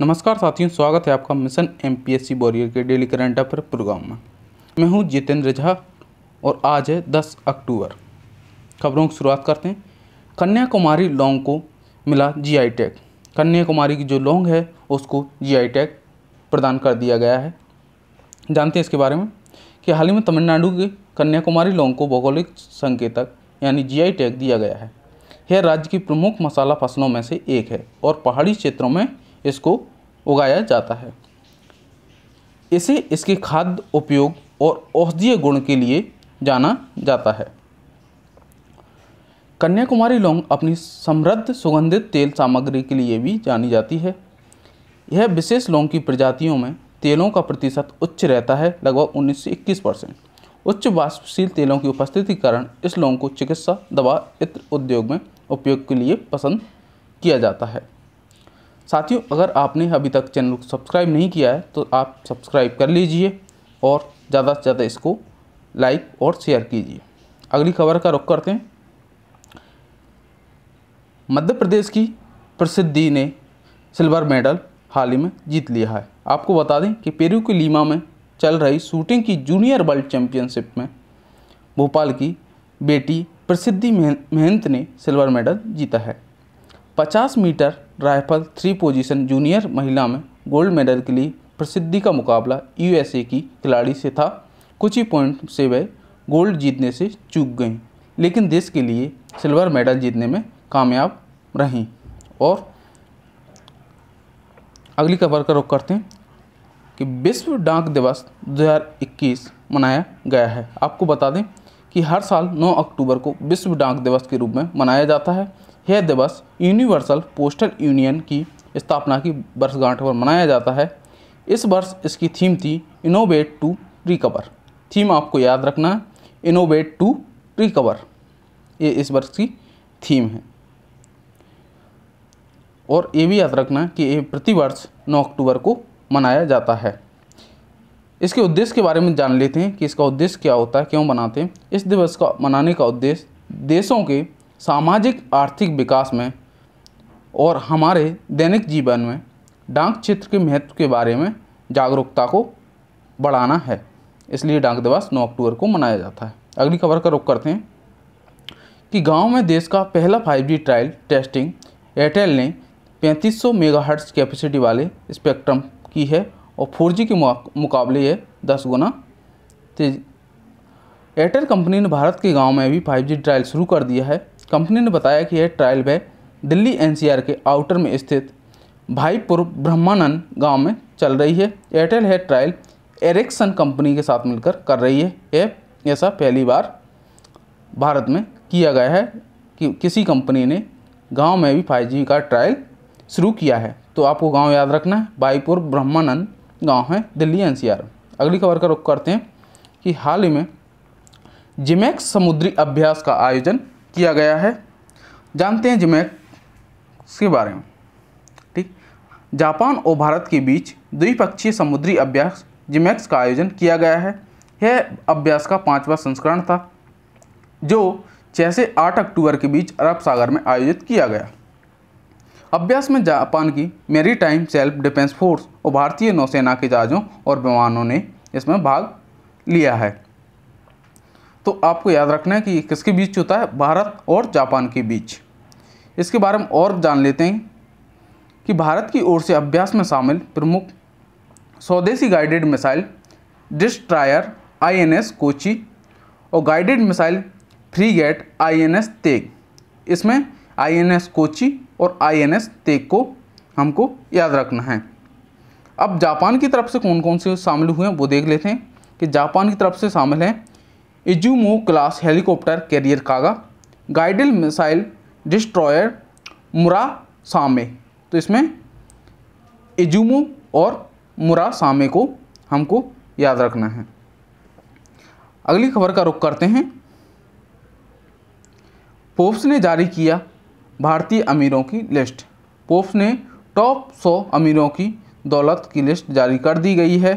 नमस्कार साथियों स्वागत है आपका मिशन एमपीएससी वॉरियर के डेली करंट अफेयर प्रोग्राम में मैं हूं जितेंद्र झा और आज है 10 अक्टूबर खबरों की शुरुआत करते हैं कन्याकुमारी लौंग को मिला जीआई टैग कन्याकुमारी की जो लॉन्ग है उसको जीआई टैग प्रदान कर दिया गया है जानते हैं इसके बारे में कि हाल ही में तमिलनाडु के कन्याकुमारी लौंग को भौगोलिक संकेतक यानी जी टैग दिया गया है यह राज्य की प्रमुख मसाला फसलों में से एक है और पहाड़ी क्षेत्रों में इसको उगाया जाता है इसे इसके खाद्य उपयोग और औषधीय गुण के लिए जाना जाता है कन्याकुमारी लौंग अपनी समृद्ध सुगंधित तेल सामग्री के लिए भी जानी जाती है यह विशेष लौंग की प्रजातियों में तेलों का प्रतिशत उच्च रहता है लगभग उन्नीस से इक्कीस परसेंट उच्च वाष्पशील तेलों की उपस्थिति के कारण इस लौंग को चिकित्सा दवा इत्र उद्योग में उपयोग के लिए पसंद किया जाता है साथियों अगर आपने अभी तक चैनल को सब्सक्राइब नहीं किया है तो आप सब्सक्राइब कर लीजिए और ज़्यादा से ज़्यादा इसको लाइक और शेयर कीजिए अगली खबर का रुख करते हैं मध्य प्रदेश की प्रसिद्धि ने सिल्वर मेडल हाल ही में जीत लिया है आपको बता दें कि पेरू के लीमा में चल रही शूटिंग की जूनियर वर्ल्ड चैम्पियनशिप में भोपाल की बेटी प्रसिद्धि महंत ने सिल्वर मेडल जीता है 50 metre rifle three position junior महिला में गोल्ड मेडल के लिए प्रसिद्धि का मुकाबला यूएसए की खिलाड़ी से था कुछ ही पॉइंट से वह गोल्ड जीतने से चूक गईं लेकिन देश के लिए सिल्वर मेडल जीतने में कामयाब रहीं और अगली खबर का रुख करते हैं कि विश्व डाक दिवस 2021 मनाया गया है आपको बता दें कि हर साल 9 अक्टूबर को विश्व डाक दिवस के रूप में मनाया जाता है यह दिवस यूनिवर्सल पोस्टल यूनियन की स्थापना की वर्षगांठ पर मनाया जाता है इस वर्ष इसकी थीम थी इनोवेट टू रिकवर थीम आपको याद रखना है इनोवेट टू रिकवर ये इस वर्ष की थीम है और ये भी याद रखना कि ये प्रतिवर्ष 9 अक्टूबर को मनाया जाता है इसके उद्देश्य के बारे में जान लेते हैं कि इसका उद्देश्य क्या होता है क्यों मनाते हैं इस दिवस का मनाने का उद्देश्य देशों के सामाजिक आर्थिक विकास में और हमारे दैनिक जीवन में डाक क्षेत्र के महत्व के बारे में जागरूकता को बढ़ाना है इसलिए डाक दिवस 9 अक्टूबर को मनाया जाता है अगली खबर का रुख करते हैं कि गांव में देश का पहला फाइव ट्रायल टेस्टिंग एयरटेल ने 3500 मेगाहर्ट्ज कैपेसिटी वाले स्पेक्ट्रम की है और फोर के मुकाबले ये दस गुना तेज एयरटेल कंपनी ने भारत के गांव में भी 5G ट्रायल शुरू कर दिया है कंपनी ने बताया कि यह ट्रायल वे दिल्ली एनसीआर के आउटर में स्थित भाईपुर ब्रह्मानंद गांव में चल रही है एयरटेल है ट्रायल एरिक्सन कंपनी के साथ मिलकर कर रही है यह ऐसा पहली बार भारत में किया गया है कि किसी कंपनी ने गांव में भी फाइव का ट्रायल शुरू किया है तो आपको गांव याद रखना है भाईपुर ब्रह्मानंद गांव है दिल्ली एनसीआर अगली खबर का रुख करते हैं कि हाल ही में जिमैक्स समुद्री अभ्यास का आयोजन किया गया है जानते हैं जिमैक के बारे में ठीक जापान और भारत के बीच द्विपक्षीय समुद्री अभ्यास जिमैक्स का आयोजन किया गया है यह अभ्यास का पांचवा संस्करण था जो छः से आठ अक्टूबर के बीच अरब सागर में आयोजित किया गया अभ्यास में जापान की मेरी टाइम सेल्फ डिफेंस फोर्स और भारतीय नौसेना के जहाज़ों और विमानों ने इसमें भाग लिया है तो आपको याद रखना है कि किसके बीच होता है भारत और जापान के बीच इसके बारे में और जान लेते हैं कि भारत की ओर से अभ्यास में शामिल प्रमुख स्वदेशी guided missile destroyer INS Kochi और guided missile frigate INS Teg इसमें आईएनएस कोची और आईएनएस तेग को हमको याद रखना है अब जापान की तरफ से कौन कौन से शामिल हुए हैं वो देख लेते हैं कि जापान की तरफ से शामिल हैं Izumo class helicopter carrier Kaga guided missile destroyer Murasame तो इसमें इजुमो और मुरा सामे को हमको याद रखना है अगली खबर का रुख करते हैं पोप्स ने जारी किया भारतीय अमीरों की लिस्ट पोप्स ने टॉप 100 अमीरों की दौलत की लिस्ट जारी कर दी गई है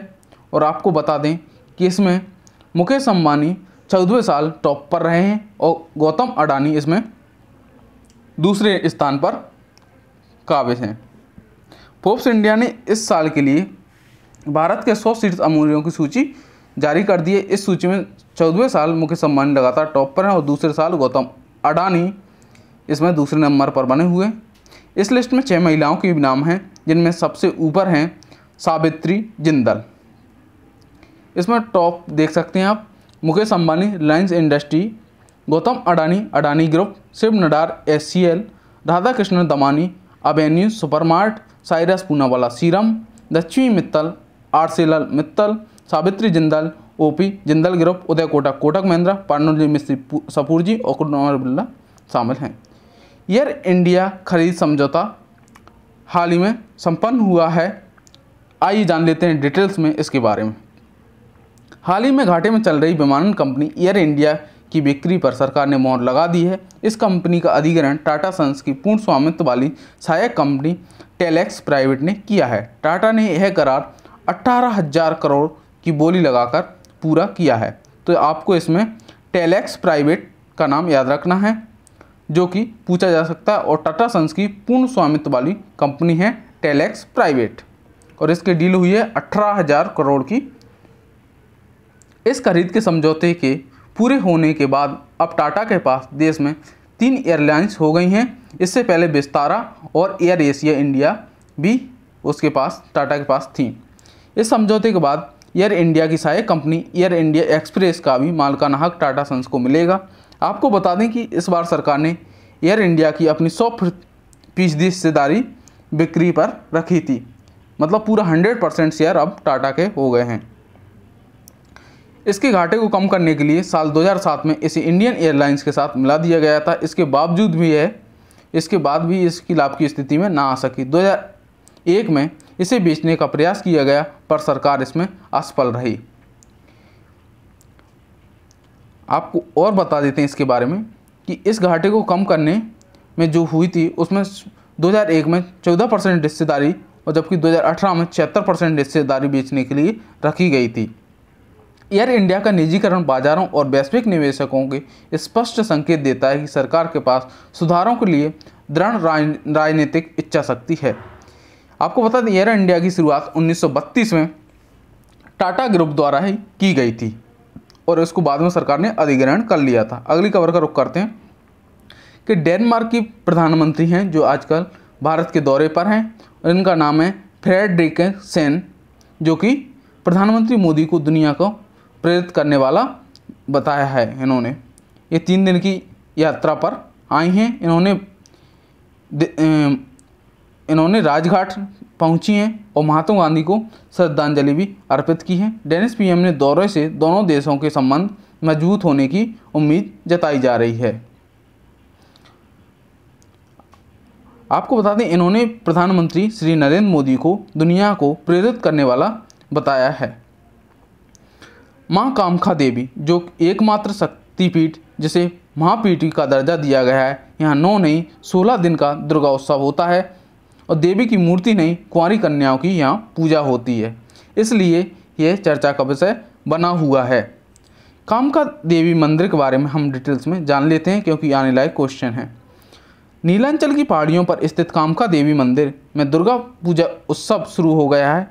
और आपको बता दें कि इसमें मुकेश अम्बानी चौदहवें साल टॉप पर रहे हैं और गौतम अडानी इसमें दूसरे स्थान पर काबिज हैं फोर्ब्स इंडिया ने इस साल के लिए भारत के सौ शीर्ष अमूल्यों की सूची जारी कर दी है इस सूची में चौदहवें साल मुख्य सम्मान लगातार टॉप पर हैं और दूसरे साल गौतम अडानी इसमें दूसरे नंबर पर बने हुए इस लिस्ट में छः महिलाओं के नाम हैं जिनमें सबसे ऊपर हैं सावित्री जिंदल इसमें टॉप देख सकते हैं आप Mukesh Ambani Reliance industry Gautam Adani Adani group Shiv Nadar S C L Radha Krishna Damani Avenue Supermart Cyrus Poonawalla Serum Lakshmi Mittal Arcelor Mittal Savitri Jindal OP Jindal group Uday Kotak Kotak Mahindra Pallonji Mistry सपूर जी और कुमार शामिल हैं एयर इंडिया खरीद समझौता हाल ही में संपन्न हुआ है आइए जान लेते हैं डिटेल्स में इसके बारे में हाल ही में घाटे में चल रही विमानन कंपनी एयर इंडिया की बिक्री पर सरकार ने मोहर लगा दी है इस कंपनी का अधिग्रहण टाटा सन्स की पूर्ण स्वामित्व वाली सहायक कंपनी टेलेक्स प्राइवेट ने किया है टाटा ने यह करार अट्ठारह हजार करोड़ की बोली लगाकर पूरा किया है तो आपको इसमें टेलेक्स प्राइवेट का नाम याद रखना है जो कि पूछा जा सकता है और टाटा सन्स की पूर्ण स्वामित्व वाली कंपनी है टेलेक्स प्राइवेट और इसकी डील हुई है अठारह हज़ार करोड़ की इस खरीद के समझौते के पूरे होने के बाद अब टाटा के पास देश में तीन एयरलाइंस हो गई हैं इससे पहले विस्तारा और एयर एशिया इंडिया भी उसके पास टाटा के पास थी इस समझौते के बाद एयर इंडिया की सहायक कंपनी एयर इंडिया एक्सप्रेस का भी मालकाना हक टाटा सन्स को मिलेगा आपको बता दें कि इस बार सरकार ने एयर इंडिया की अपनी सौ फीसदी हिस्सेदारी बिक्री पर रखी थी मतलब पूरा हंड्रेड परसेंट शेयर अब टाटा के हो गए हैं इसके घाटे को कम करने के लिए साल 2007 में इसे इंडियन एयरलाइंस के साथ मिला दिया गया था इसके बावजूद भी यह इसके बाद भी इसकी लाभ की स्थिति में ना आ सकी 2001 में इसे बेचने का प्रयास किया गया पर सरकार इसमें असफल रही आपको और बता देते हैं इसके बारे में कि इस घाटे को कम करने में जो हुई थी उसमें 2001 में 14 परसेंट हिस्सेदारी और जबकि 2018 में छिहत्तर परसेंट हिस्सेदारी बेचने के लिए रखी गई थी एयर इंडिया का निजीकरण बाजारों और वैश्विक निवेशकों के स्पष्ट संकेत देता है कि सरकार के पास सुधारों के लिए दृढ़ राजनीतिक इच्छा शक्ति है आपको बता दें एयर इंडिया की शुरुआत 1932 में टाटा ग्रुप द्वारा ही की गई थी और इसको बाद में सरकार ने अधिग्रहण कर लिया था अगली खबर का रुख करते हैं कि डेनमार्क की प्रधानमंत्री हैं जो आजकल भारत के दौरे पर हैं और इनका नाम है फ्रेडरिक सेन जो कि प्रधानमंत्री मोदी को दुनिया को प्रेरित करने वाला बताया है इन्होंने ये तीन दिन की यात्रा पर आई हैं इन्होंने इन्होंने राजघाट पहुंची हैं और महात्मा गांधी को श्रद्धांजलि भी अर्पित की है डेनिस पीएम ने दौरे से दोनों देशों के संबंध मजबूत होने की उम्मीद जताई जा रही है आपको बता दें इन्होंने प्रधानमंत्री श्री नरेंद्र मोदी को दुनिया को प्रेरित करने वाला बताया है माँ कामखा देवी जो एकमात्र शक्तिपीठ जिसे महापीठ का दर्जा दिया गया है यहाँ नौ नहीं सोलह दिन का दुर्गा उत्सव होता है और देवी की मूर्ति नहीं कुंवारी कन्याओं की यहाँ पूजा होती है इसलिए यह चर्चा का विषय बना हुआ है कामका देवी मंदिर के बारे में हम डिटेल्स में जान लेते हैं क्योंकि आने लायक क्वेश्चन है नीलांचल की पहाड़ियों पर स्थित कामका देवी मंदिर में दुर्गा पूजा उत्सव शुरू हो गया है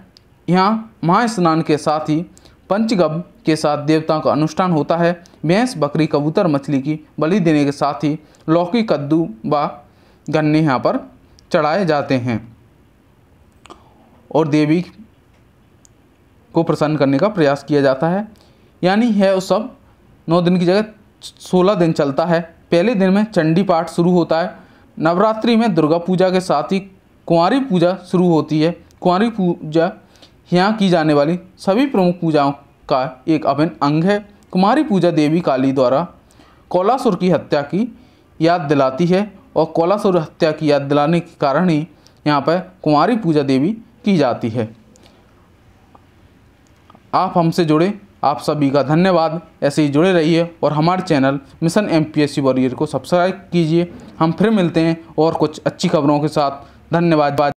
यहाँ महास्नान के साथ ही पंचगभ के साथ देवताओं का अनुष्ठान होता है भैंस बकरी कबूतर मछली की बलि देने के साथ ही लौकी कद्दू व गन्ने यहाँ पर चढ़ाए जाते हैं और देवी को प्रसन्न करने का प्रयास किया जाता है यानी है सब नौ दिन की जगह सोलह दिन चलता है पहले दिन में चंडी पाठ शुरू होता है नवरात्रि में दुर्गा पूजा के साथ ही कुंवारी पूजा शुरू होती है कुंवारी पूजा यहाँ की जाने वाली सभी प्रमुख पूजाओं का एक अभिन्न अंग है कुमारी पूजा देवी काली द्वारा कोलासुर की हत्या की याद दिलाती है और कोलासुर हत्या की याद दिलाने के कारण ही यहाँ पर कुमारी पूजा देवी की जाती है आप हमसे जुड़े आप सभी का धन्यवाद ऐसे ही जुड़े रहिए और हमारे channel mission M P S C warrior को सब्सक्राइब कीजिए हम फिर मिलते हैं और कुछ अच्छी खबरों के साथ धन्यवाद